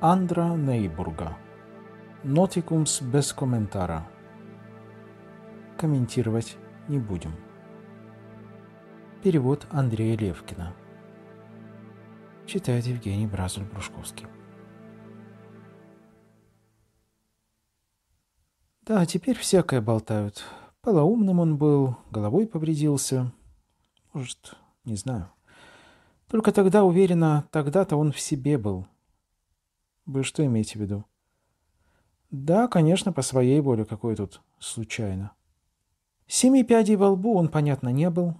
Андра Нейбурга. Нотикумс без комментара. Комментировать не будем. Перевод Андрея Левкина. Читает Евгений Бразуль-Брушковский. Да, теперь всякое болтают. Полоумным он был, головой повредился. Может, не знаю. Только тогда, уверенно, тогда-то он в себе был – вы что имеете в виду? Да, конечно, по своей воле, какой тут случайно. Семи пядей во лбу он, понятно, не был.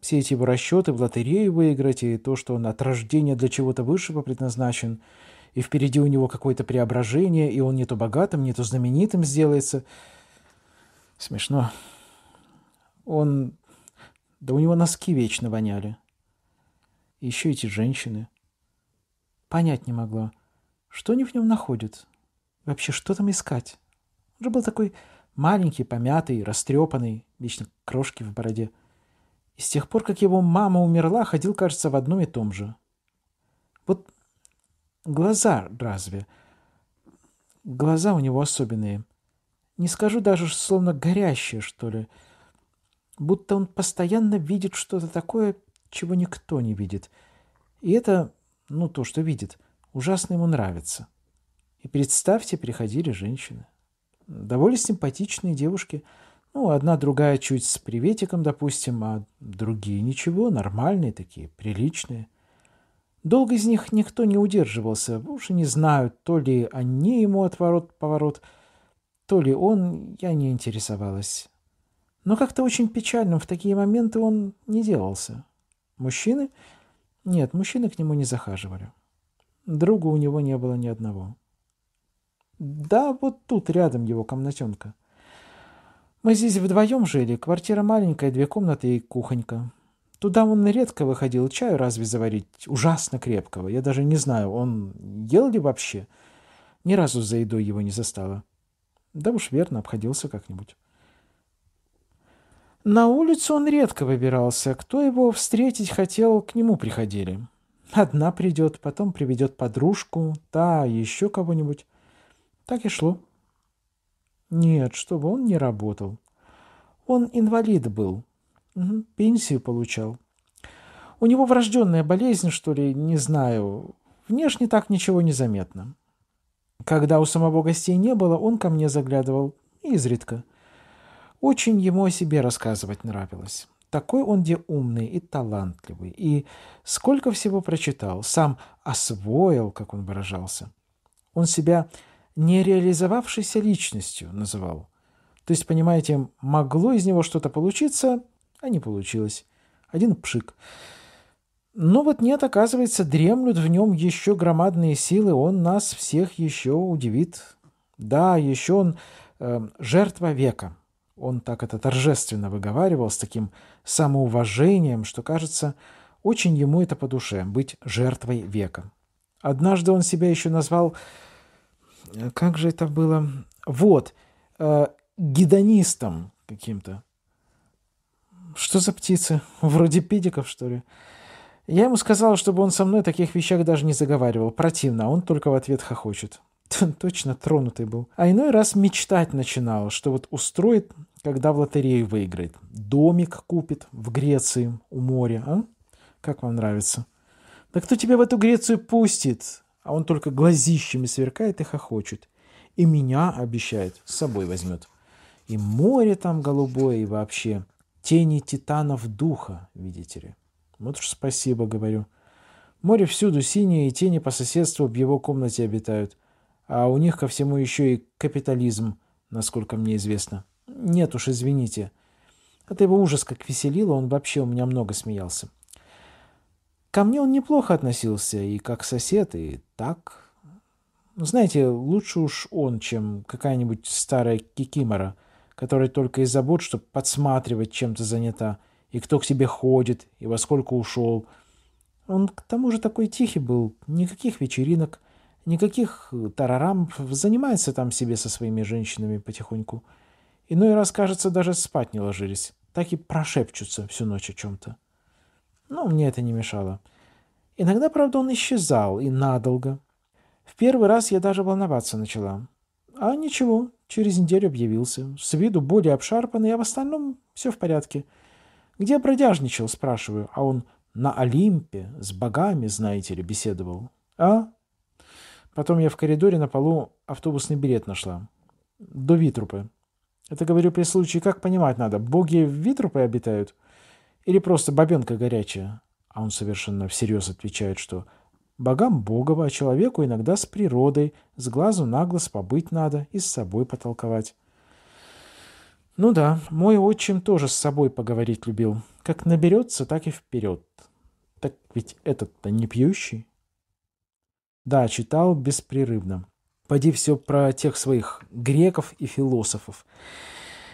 Все эти его расчеты в лотерею выиграть и то, что он от рождения для чего-то высшего предназначен, и впереди у него какое-то преображение, и он не то богатым, не то знаменитым сделается. Смешно. Он... Да у него носки вечно воняли. Еще эти женщины. Понять не могла. Что они в нем находят? Вообще, что там искать? Он же был такой маленький, помятый, растрепанный, вечно крошки в бороде. И с тех пор, как его мама умерла, ходил, кажется, в одном и том же. Вот глаза разве? Глаза у него особенные. Не скажу даже, словно горящие, что ли. Будто он постоянно видит что-то такое, чего никто не видит. И это, ну, то, что видит — ужасно ему нравится. И представьте, приходили женщины. Довольно симпатичные девушки. Ну, одна другая чуть с приветиком, допустим, а другие ничего, нормальные такие, приличные. Долго из них никто не удерживался, уж и не знаю, то ли они ему отворот-поворот, то ли он, я не интересовалась. Но как-то очень печальным в такие моменты он не делался. Мужчины? Нет, мужчины к нему не захаживали. Друга у него не было ни одного. Да, вот тут рядом его комнатенка. Мы здесь вдвоем жили, квартира маленькая, две комнаты и кухонька. Туда он редко выходил, чаю разве заварить, ужасно крепкого. Я даже не знаю, он ел ли вообще. Ни разу за едой его не застала. Да уж верно, обходился как-нибудь. На улицу он редко выбирался. Кто его встретить хотел, к нему приходили. Одна придет, потом приведет подружку, та еще кого-нибудь. Так и шло. Нет, чтобы он не работал. Он инвалид был, пенсию получал. У него врожденная болезнь, что ли, не знаю. Внешне так ничего не заметно. Когда у самого гостей не было, он ко мне заглядывал изредка. Очень ему о себе рассказывать нравилось. Такой он где умный и талантливый, и сколько всего прочитал, сам освоил, как он выражался. Он себя нереализовавшейся личностью называл. То есть, понимаете, могло из него что-то получиться, а не получилось. Один пшик. Но вот нет, оказывается, дремлют в нем еще громадные силы, он нас всех еще удивит. Да, еще он э, жертва века. Он так это торжественно выговаривал, с таким самоуважением, что, кажется, очень ему это по душе — быть жертвой века. Однажды он себя еще назвал... Э, как же это было? Вот, э, гедонистом каким-то. Что за птицы? Вроде педиков, что ли? Я ему сказал, чтобы он со мной о таких вещах даже не заговаривал. Противно, а он только в ответ хохочет точно тронутый был. А иной раз мечтать начинал, что вот устроит, когда в лотерею выиграет. Домик купит в Греции у моря, а? Как вам нравится? Да кто тебя в эту Грецию пустит? А он только глазищами сверкает и хохочет. И меня, обещает, с собой возьмет. И море там голубое, и вообще. Тени титанов духа, видите ли. Вот уж спасибо, говорю. Море всюду синее, и тени по соседству в его комнате обитают. А у них ко всему еще и капитализм, насколько мне известно. Нет уж, извините. Это его ужас как веселило, он вообще у меня много смеялся. Ко мне он неплохо относился, и как сосед, и так. Ну, знаете, лучше уж он, чем какая-нибудь старая кикимора, которая только и забот, что подсматривать чем-то занята, и кто к тебе ходит, и во сколько ушел. Он к тому же такой тихий был, никаких вечеринок, Никаких э, тарарам, занимается там себе со своими женщинами потихоньку. Иной раз, кажется, даже спать не ложились, так и прошепчутся всю ночь о чем-то. Но мне это не мешало. Иногда, правда, он исчезал, и надолго. В первый раз я даже волноваться начала. А ничего, через неделю объявился. С виду более обшарпанный, а в остальном все в порядке. Где бродяжничал, спрашиваю, а он на Олимпе с богами, знаете ли, беседовал. А? Потом я в коридоре на полу автобусный билет нашла. До Витрупы. Это, говорю, при случае, как понимать надо, боги в Витрупе обитают? Или просто бабенка горячая? А он совершенно всерьез отвечает, что богам богово, а человеку иногда с природой, с глазу на глаз побыть надо и с собой потолковать. Ну да, мой отчим тоже с собой поговорить любил. Как наберется, так и вперед. Так ведь этот-то не пьющий. Да, читал беспрерывно. Поди все про тех своих греков и философов.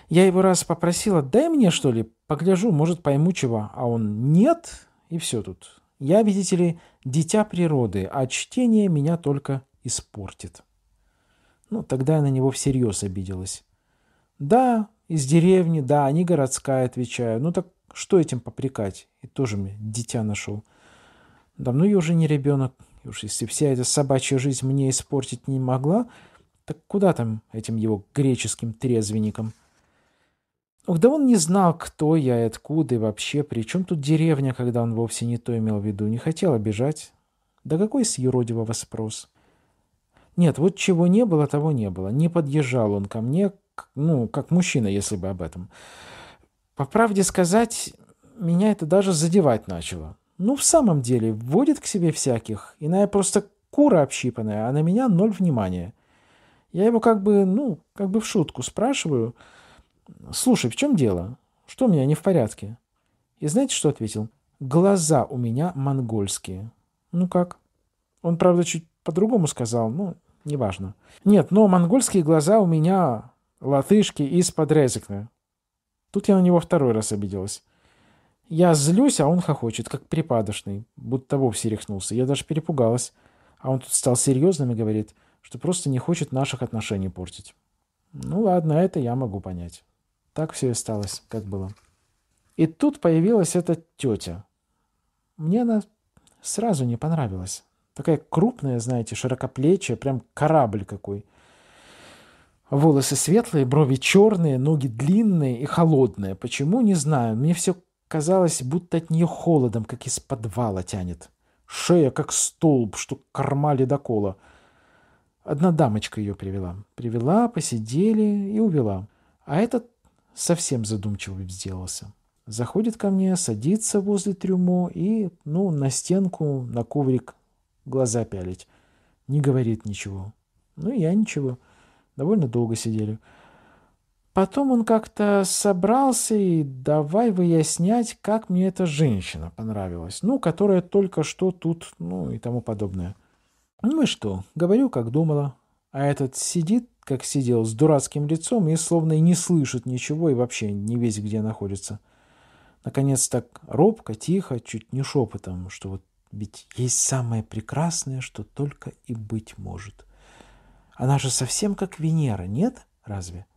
Я его раз попросила, дай мне, что ли, погляжу, может, пойму чего. А он нет, и все тут. Я, видите ли, дитя природы, а чтение меня только испортит. Ну, тогда я на него всерьез обиделась. Да, из деревни, да, они городская, отвечаю. Ну так что этим попрекать? И тоже мне дитя нашел. Давно ну я уже не ребенок, и уж если вся эта собачья жизнь мне испортить не могла, так куда там этим его греческим трезвенником? Ох, да он не знал, кто я и откуда, и вообще, при чем тут деревня, когда он вовсе не то имел в виду, не хотел обижать. Да какой с юродивого спрос? Нет, вот чего не было, того не было. Не подъезжал он ко мне, ну, как мужчина, если бы об этом. По правде сказать, меня это даже задевать начало. Ну, в самом деле, вводит к себе всяких. Иная просто кура общипанная, а на меня ноль внимания. Я его как бы, ну, как бы в шутку спрашиваю. «Слушай, в чем дело? Что у меня не в порядке?» И знаете, что ответил? «Глаза у меня монгольские». «Ну как?» Он, правда, чуть по-другому сказал, но ну, неважно. «Нет, но монгольские глаза у меня латышки из-под Резекна». Тут я на него второй раз обиделась. Я злюсь, а он хохочет, как припадочный, будто вовсе рехнулся. Я даже перепугалась. А он тут стал серьезным и говорит, что просто не хочет наших отношений портить. Ну ладно, это я могу понять. Так все и осталось, как было. И тут появилась эта тетя. Мне она сразу не понравилась. Такая крупная, знаете, широкоплечая, прям корабль какой. Волосы светлые, брови черные, ноги длинные и холодные. Почему, не знаю. Мне все Казалось, будто от нее холодом, как из подвала тянет. Шея, как столб, что корма ледокола. Одна дамочка ее привела. Привела, посидели и увела. А этот совсем задумчивый сделался. Заходит ко мне, садится возле трюмо и, ну, на стенку, на коврик глаза пялить. Не говорит ничего. Ну, я ничего. Довольно долго сидели. Потом он как-то собрался и давай выяснять, как мне эта женщина понравилась, ну, которая только что тут, ну, и тому подобное. Ну и что, говорю, как думала. А этот сидит, как сидел, с дурацким лицом и словно и не слышит ничего и вообще не весь где находится. Наконец так робко, тихо, чуть не шепотом, что вот ведь есть самое прекрасное, что только и быть может. Она же совсем как Венера, нет? Разве? —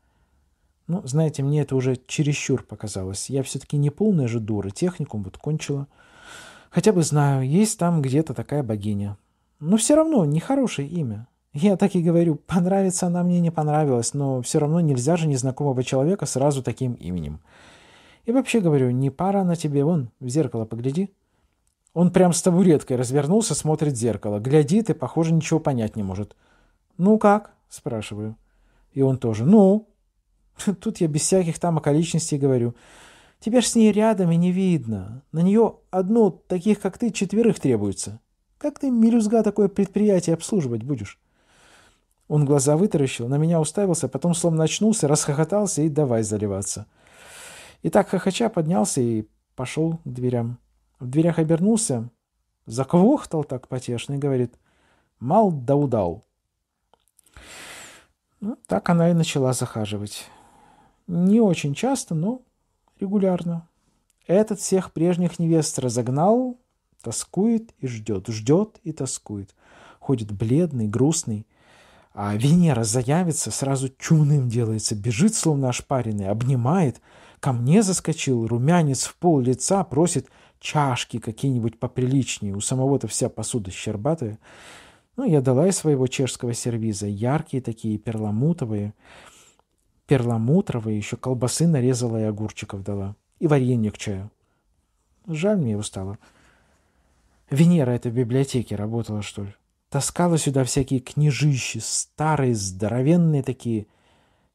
ну, знаете, мне это уже чересчур показалось. Я все-таки не полная же дура, техникум вот кончила. Хотя бы знаю, есть там где-то такая богиня. Но все равно нехорошее имя. Я так и говорю, понравится она мне, не понравилась, но все равно нельзя же незнакомого человека сразу таким именем. И вообще говорю, не пара на тебе, вон, в зеркало погляди. Он прям с табуреткой развернулся, смотрит в зеркало, глядит и, похоже, ничего понять не может. «Ну как?» – спрашиваю. И он тоже «Ну?» Тут я без всяких там околичностей говорю. Тебя ж с ней рядом и не видно. На нее одну таких, как ты, четверых требуется. Как ты, мелюзга, такое предприятие обслуживать будешь? Он глаза вытаращил, на меня уставился, потом словно очнулся, расхохотался и давай заливаться. И так хохоча поднялся и пошел к дверям. В дверях обернулся, заквохтал так потешно и говорит «Мал да удал». Ну, так она и начала захаживать. Не очень часто, но регулярно. Этот всех прежних невест разогнал, тоскует и ждет, ждет и тоскует. Ходит бледный, грустный. А Венера заявится, сразу чумным делается, бежит, словно ошпаренный, обнимает. Ко мне заскочил, румянец в пол лица, просит чашки какие-нибудь поприличнее. У самого-то вся посуда щербатая. Ну, я дала из своего чешского сервиза яркие такие, перламутовые. Перламутровые, еще колбасы нарезала и огурчиков дала. И варенье к чаю. Жаль мне его стало. Венера это в библиотеке работала, что ли. Таскала сюда всякие книжищи, старые, здоровенные такие.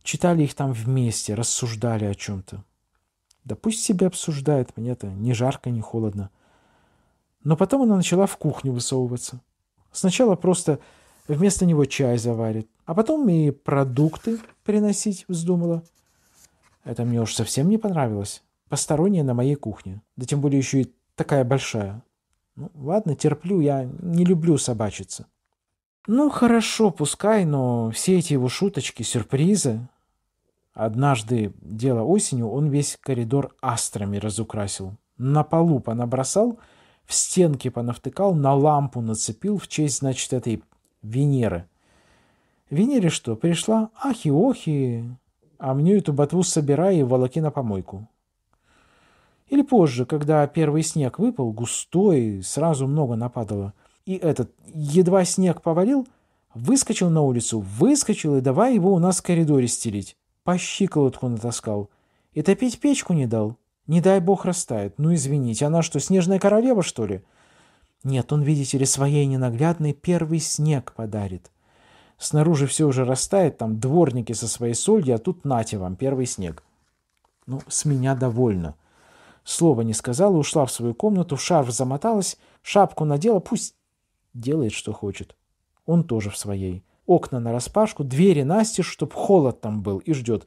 Читали их там вместе, рассуждали о чем-то. Да пусть себя обсуждает, мне-то ни жарко, ни холодно. Но потом она начала в кухню высовываться. Сначала просто вместо него чай заварит, а потом и продукты приносить вздумала. Это мне уж совсем не понравилось. Посторонняя на моей кухне. Да тем более еще и такая большая. Ну, ладно, терплю, я не люблю собачиться. Ну, хорошо, пускай, но все эти его шуточки, сюрпризы... Однажды, дело осенью, он весь коридор астрами разукрасил. На полу понабросал, в стенки понавтыкал, на лампу нацепил в честь, значит, этой Венеры — Венере что, пришла? Ахи-охи! А мне эту ботву собирай и волоки на помойку. Или позже, когда первый снег выпал, густой, сразу много нападало, и этот, едва снег повалил, выскочил на улицу, выскочил и давай его у нас в коридоре стелить. По щиколотку натаскал. И топить печку не дал. Не дай бог растает. Ну извините, она что, снежная королева, что ли? Нет, он, видите ли, своей ненаглядной первый снег подарит. Снаружи все уже растает, там дворники со своей солью, а тут нате вам, первый снег. Ну, с меня довольно. Слова не сказала, ушла в свою комнату, в шарф замоталась, шапку надела, пусть делает, что хочет. Он тоже в своей. Окна на распашку, двери Насти, чтоб холод там был, и ждет.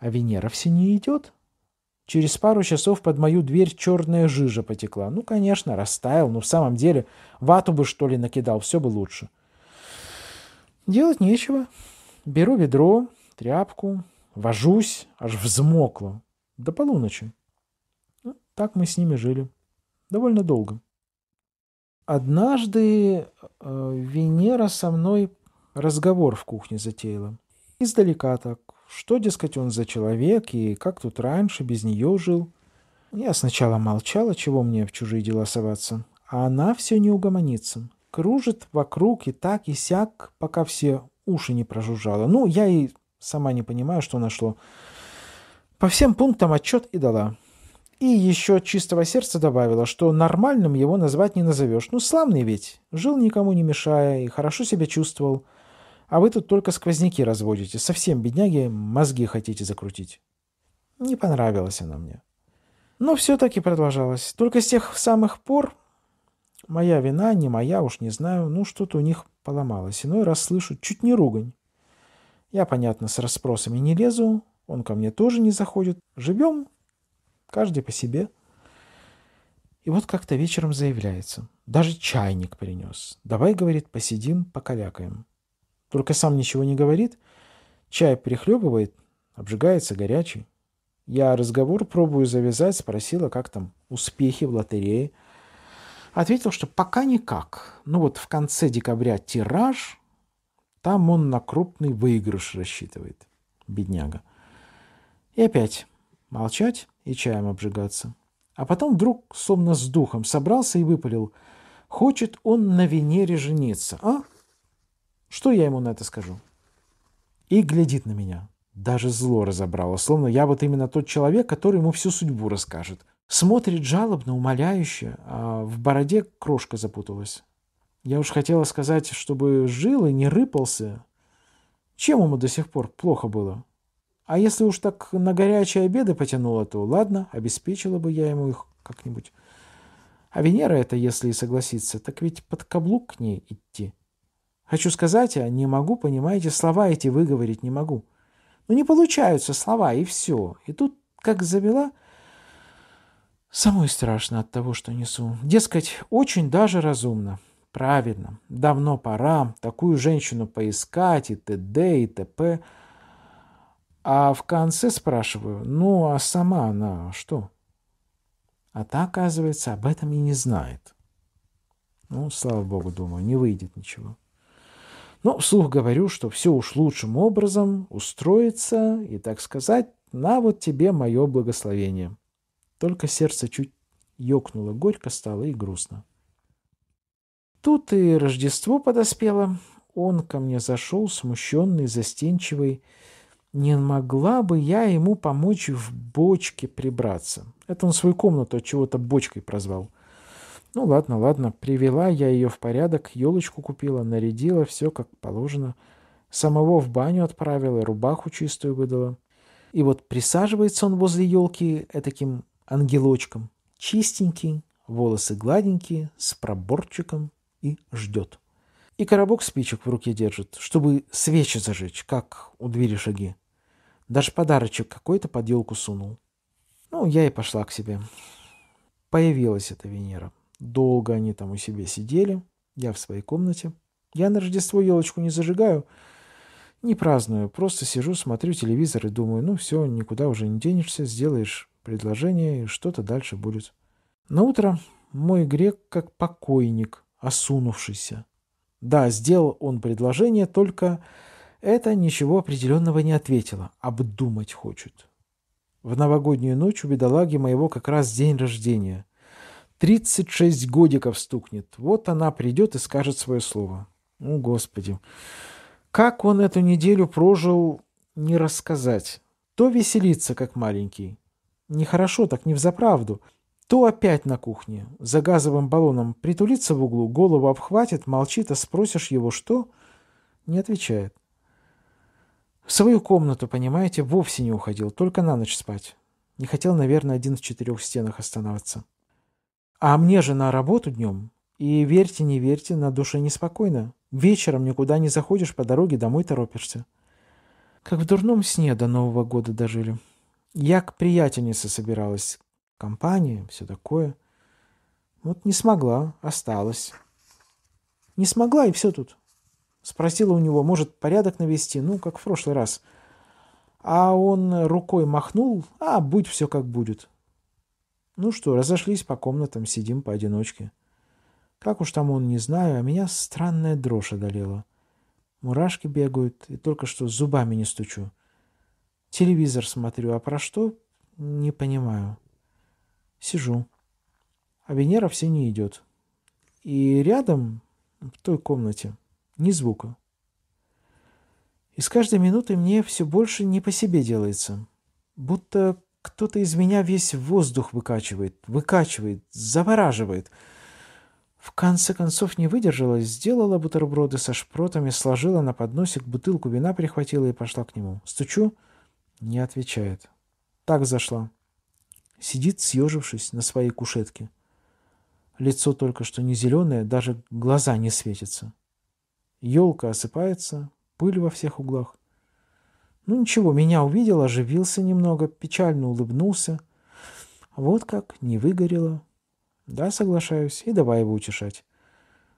А Венера все не идет. Через пару часов под мою дверь черная жижа потекла. Ну, конечно, растаял, но в самом деле вату бы, что ли, накидал, все бы лучше. Делать нечего. Беру ведро, тряпку, вожусь, аж взмокло. До полуночи. Ну, так мы с ними жили. Довольно долго. Однажды э, Венера со мной разговор в кухне затеяла. Издалека так. Что, дескать, он за человек и как тут раньше без нее жил. Я сначала молчала, чего мне в чужие дела соваться. А она все не угомонится кружит вокруг и так, и сяк, пока все уши не прожужжало. Ну, я и сама не понимаю, что нашло. По всем пунктам отчет и дала. И еще чистого сердца добавила, что нормальным его назвать не назовешь. Ну, славный ведь, жил никому не мешая и хорошо себя чувствовал. А вы тут только сквозняки разводите, совсем, бедняги, мозги хотите закрутить. Не понравилась она мне. Но все-таки продолжалось. Только с тех самых пор Моя вина, не моя, уж не знаю, ну что-то у них поломалось. Иной раз слышу, чуть не ругань. Я, понятно, с расспросами не лезу, он ко мне тоже не заходит. Живем, каждый по себе. И вот как-то вечером заявляется. Даже чайник принес. Давай, говорит, посидим, покалякаем. Только сам ничего не говорит. Чай прихлебывает, обжигается горячий. Я разговор пробую завязать, спросила, как там успехи в лотерее – ответил, что пока никак. Ну вот в конце декабря тираж, там он на крупный выигрыш рассчитывает, бедняга. И опять молчать и чаем обжигаться. А потом вдруг, сомно с духом, собрался и выпалил. Хочет он на Венере жениться, а? Что я ему на это скажу? И глядит на меня. Даже зло разобрало, словно я вот именно тот человек, который ему всю судьбу расскажет – Смотрит жалобно, умоляюще, а в бороде крошка запуталась. Я уж хотела сказать, чтобы жил и не рыпался. Чем ему до сих пор плохо было? А если уж так на горячие обеды потянуло, то ладно, обеспечила бы я ему их как-нибудь. А Венера это, если и согласится, так ведь под каблук к ней идти. Хочу сказать, а не могу, понимаете, слова эти выговорить не могу. Ну не получаются слова, и все. И тут, как завела, Самой страшно от того, что несу. Дескать, очень даже разумно. Правильно. Давно пора такую женщину поискать и т.д. и т.п. А в конце спрашиваю, ну а сама она что? А та, оказывается, об этом и не знает. Ну, слава богу, думаю, не выйдет ничего. Но ну, вслух говорю, что все уж лучшим образом устроится и, так сказать, на вот тебе мое благословение. Только сердце чуть ёкнуло, горько стало и грустно. Тут и Рождество подоспело. Он ко мне зашел, смущенный, застенчивый. Не могла бы я ему помочь в бочке прибраться. Это он свою комнату чего-то бочкой прозвал. Ну ладно, ладно, привела я ее в порядок, елочку купила, нарядила, все как положено. Самого в баню отправила, рубаху чистую выдала. И вот присаживается он возле елки э, таким ангелочком. Чистенький, волосы гладенькие, с проборчиком и ждет. И коробок спичек в руке держит, чтобы свечи зажечь, как у двери шаги. Даже подарочек какой-то под елку сунул. Ну, я и пошла к себе. Появилась эта Венера. Долго они там у себя сидели. Я в своей комнате. Я на Рождество елочку не зажигаю, не праздную. Просто сижу, смотрю телевизор и думаю, ну все, никуда уже не денешься, сделаешь предложение, и что-то дальше будет. На утро мой грек как покойник, осунувшийся. Да, сделал он предложение, только это ничего определенного не ответило. Обдумать хочет. В новогоднюю ночь у бедолаги моего как раз день рождения. 36 годиков стукнет. Вот она придет и скажет свое слово. О, Господи! Как он эту неделю прожил, не рассказать. То веселится, как маленький, Нехорошо так, не взаправду. То опять на кухне, за газовым баллоном, притулится в углу, голову обхватит, молчит, а спросишь его, что? Не отвечает. В свою комнату, понимаете, вовсе не уходил, только на ночь спать. Не хотел, наверное, один в четырех стенах останавливаться. А мне же на работу днем. И верьте, не верьте, на душе неспокойно. Вечером никуда не заходишь, по дороге домой торопишься. Как в дурном сне до Нового года дожили. Я к приятельнице собиралась, компания, все такое. Вот не смогла, осталась. Не смогла, и все тут. Спросила у него, может, порядок навести, ну, как в прошлый раз. А он рукой махнул, а будь все как будет. Ну что, разошлись по комнатам, сидим поодиночке. Как уж там он, не знаю, а меня странная дрожь одолела. Мурашки бегают, и только что зубами не стучу. Телевизор смотрю, а про что – не понимаю. Сижу. А Венера все не идет. И рядом, в той комнате, ни звука. И с каждой минутой мне все больше не по себе делается. Будто кто-то из меня весь воздух выкачивает, выкачивает, завораживает. В конце концов не выдержала, сделала бутерброды со шпротами, сложила на подносик, бутылку вина прихватила и пошла к нему. Стучу – не отвечает. Так зашла. Сидит, съежившись на своей кушетке. Лицо только что не зеленое, даже глаза не светятся. Елка осыпается, пыль во всех углах. Ну ничего, меня увидел, оживился немного, печально улыбнулся. Вот как, не выгорело. Да, соглашаюсь, и давай его утешать.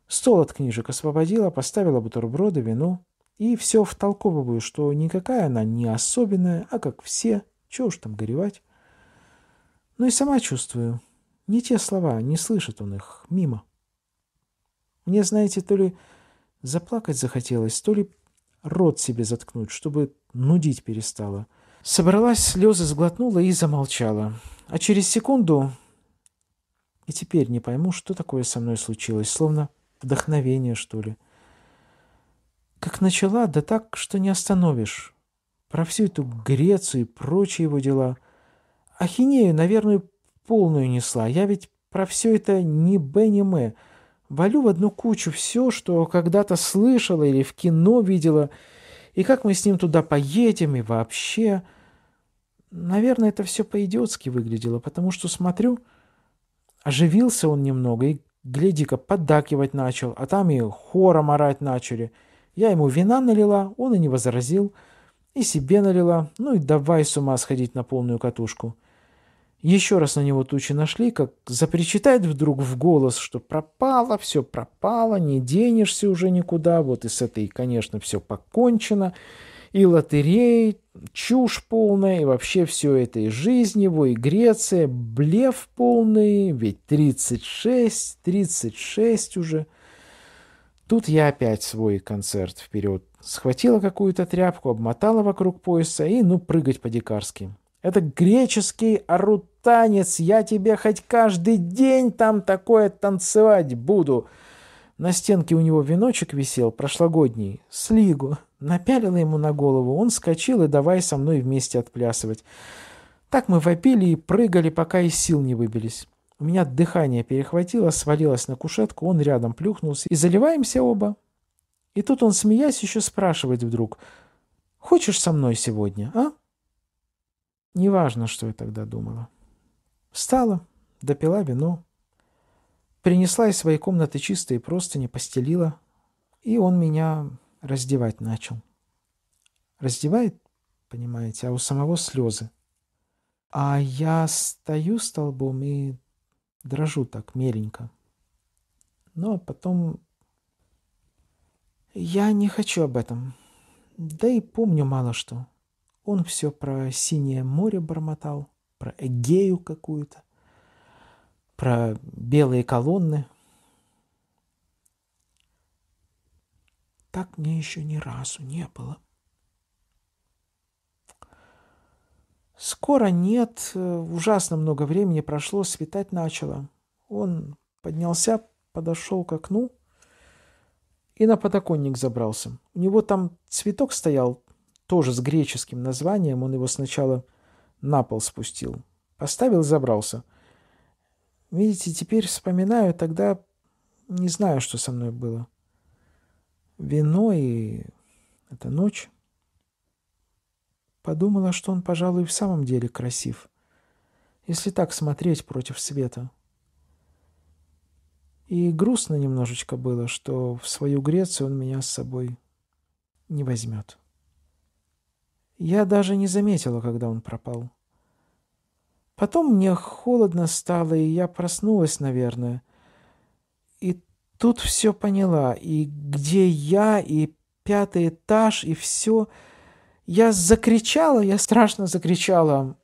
Стол от книжек освободила, поставила бутерброды, вино. И все втолковываю, что никакая она не особенная, а как все, чего уж там горевать. Но ну и сама чувствую, не те слова, не слышит он их, мимо. Мне, знаете, то ли заплакать захотелось, то ли рот себе заткнуть, чтобы нудить перестала. Собралась, слезы сглотнула и замолчала. А через секунду... И теперь не пойму, что такое со мной случилось, словно вдохновение, что ли. Как начала, да так, что не остановишь. Про всю эту Грецию и прочие его дела. Ахинею, наверное, полную несла. Я ведь про все это ни б, ни м. Валю в одну кучу все, что когда-то слышала или в кино видела, и как мы с ним туда поедем, и вообще. Наверное, это все по-идиотски выглядело, потому что, смотрю, оживился он немного и, гляди-ка, поддакивать начал, а там и хором орать начали — я ему вина налила, он и не возразил. И себе налила, ну и давай с ума сходить на полную катушку. Еще раз на него тучи нашли, как запричитает вдруг в голос, что пропало, все пропало, не денешься уже никуда, вот и с этой, конечно, все покончено, и лотереи чушь полная, и вообще все это и жизнь его, и Греция, блеф полный, ведь 36, 36 уже. Тут я опять свой концерт вперед. Схватила какую-то тряпку, обмотала вокруг пояса и, ну, прыгать по-дикарски. Это греческий арутанец, я тебе хоть каждый день там такое танцевать буду. На стенке у него веночек висел, прошлогодний, Слигу Напялила ему на голову, он скочил и давай со мной вместе отплясывать. Так мы вопили и прыгали, пока из сил не выбились. У меня дыхание перехватило, свалилось на кушетку, он рядом плюхнулся. И заливаемся оба. И тут он, смеясь, еще спрашивает вдруг, «Хочешь со мной сегодня, а?» Неважно, что я тогда думала. Встала, допила вино, принесла из своей комнаты чистые простыни, постелила, и он меня раздевать начал. Раздевает, понимаете, а у самого слезы. А я стою столбом и дрожу так меленько. Но потом... Я не хочу об этом. Да и помню мало что. Он все про синее море бормотал, про Эгею какую-то, про белые колонны. Так мне еще ни разу не было. Скоро нет, э, ужасно много времени прошло, светать начало. Он поднялся, подошел к окну и на подоконник забрался. У него там цветок стоял, тоже с греческим названием, он его сначала на пол спустил, поставил и забрался. Видите, теперь вспоминаю, тогда не знаю, что со мной было. Вино и эта ночь. Подумала, что он, пожалуй, в самом деле красив, если так смотреть против света. И грустно немножечко было, что в свою Грецию он меня с собой не возьмет. Я даже не заметила, когда он пропал. Потом мне холодно стало, и я проснулась, наверное. И тут все поняла, и где я, и пятый этаж, и все... Я закричала, я страшно закричала,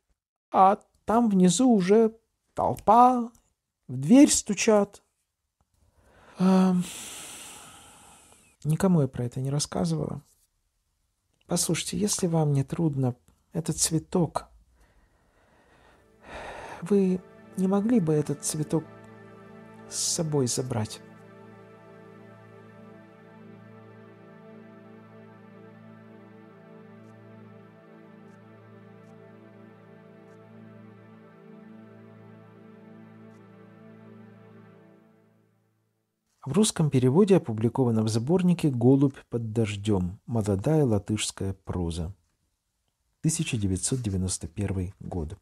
а там внизу уже толпа, в дверь стучат. Эм... Никому я про это не рассказывала. Послушайте, если вам не трудно, этот цветок, вы не могли бы этот цветок с собой забрать? В русском переводе опубликовано в сборнике «Голубь под дождем. Молодая латышская проза». 1991 год.